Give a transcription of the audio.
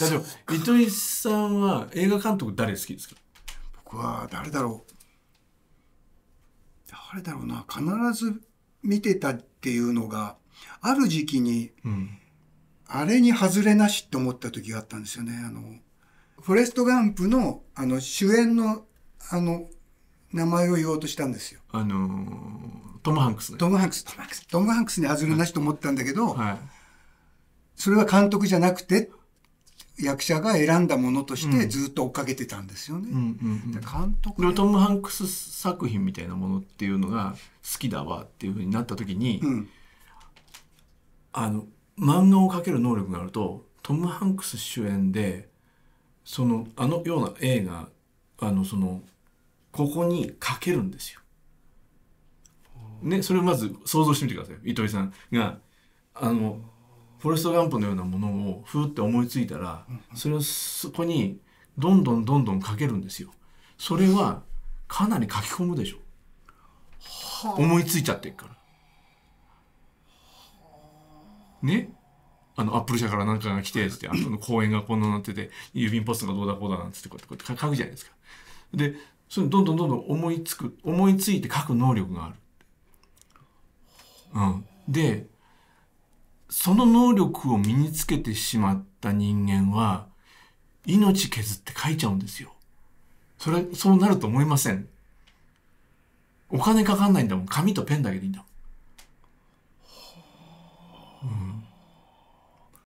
例えば糸井さんは映画監督誰好きですか僕は誰だろう誰だろうな必ず見てたっていうのがある時期に、うん、あれに外れなしって思った時があったんですよねあのフォレスト・ガンプのあの主演のあの名前を言おうとしたんですよ。あのー、トム・ハンクス、ね、トム・ハンクストム・ハンクストム・ハンクスに外れなしと思ったんだけど、はい、それは監督じゃなくてっ役者が選んだものとしてずっと追っかけてたんですよね。監督トム・ハンクス作品みたいなものっていうのが好きだわっていうふうになった時に、うん、あの漫画を描ける能力があるとトム・ハンクス主演でそのあのような映画あのそのここに描けるんですよ。ね、それをまず想像してみてください糸井さんがあの、フォレスト・ガンプのようなものをふーって思いついたらそれをそこにどんどんどんどん書けるんですよ。それはかなり書き込むでしょ。思いついちゃってるから。ねあの、アップル社から何かが来て、つって、あの公園がこんななってて、郵便ポストがどうだこうだなんつって、こうやって書くじゃないですか。で、それどんどんどんどん思いつく、思いついて書く能力がある。うん。で、その能力を身につけてしまった人間は、命削って書いちゃうんですよ。それ、そうなると思いません。お金かかんないんだもん。紙とペンだけでいいんだもん。